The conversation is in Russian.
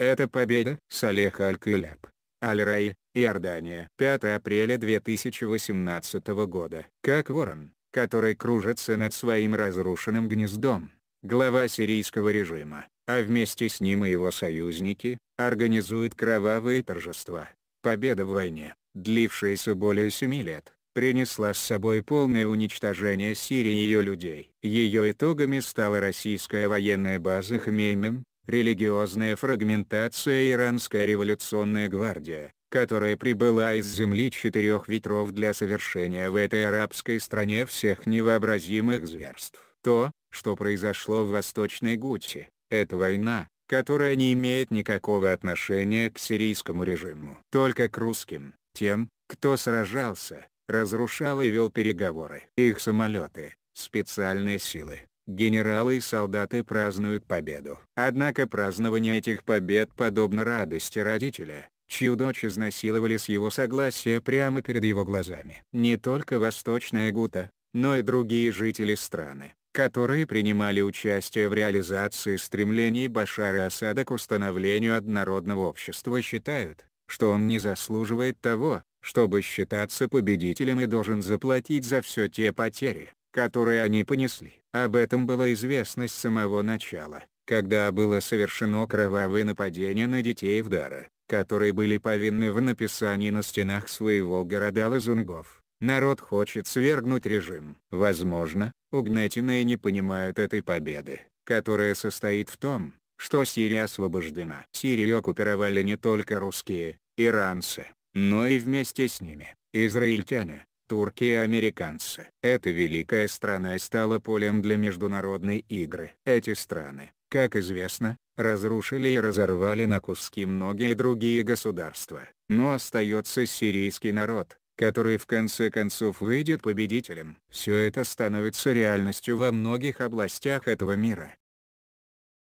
Это победа Салеха Аль-Каляб. Аль-Рай, Иордания. 5 апреля 2018 года. Как ворон, который кружится над своим разрушенным гнездом. Глава сирийского режима, а вместе с ним и его союзники, организуют кровавые торжества. Победа в войне, длившаяся более семи лет, принесла с собой полное уничтожение Сирии и ее людей. Ее итогами стала российская военная база Хмеймим, религиозная фрагментация Иранская революционная гвардия, которая прибыла из земли четырех ветров для совершения в этой арабской стране всех невообразимых зверств. То, что произошло в Восточной Гуте, это война, которая не имеет никакого отношения к сирийскому режиму. Только к русским, тем, кто сражался, разрушал и вел переговоры. Их самолеты, специальные силы, генералы и солдаты празднуют победу. Однако празднование этих побед подобно радости родителя, чью дочь изнасиловали с его согласия прямо перед его глазами. Не только Восточная Гута, но и другие жители страны, которые принимали участие в реализации стремлений Башара Асада к установлению однородного общества считают, что он не заслуживает того, чтобы считаться победителем и должен заплатить за все те потери, которые они понесли. Об этом было известно с самого начала, когда было совершено кровавое нападение на детей Вдара, которые были повинны в написании на стенах своего города лазунгов. Народ хочет свергнуть режим. Возможно, угнетенные не понимают этой победы, которая состоит в том, что Сирия освобождена. Сирию оккупировали не только русские, иранцы, но и вместе с ними, израильтяне, турки и американцы. Эта великая страна стала полем для международной игры. Эти страны, как известно, разрушили и разорвали на куски многие другие государства, но остается сирийский народ, который в конце концов выйдет победителем. Все это становится реальностью во многих областях этого мира.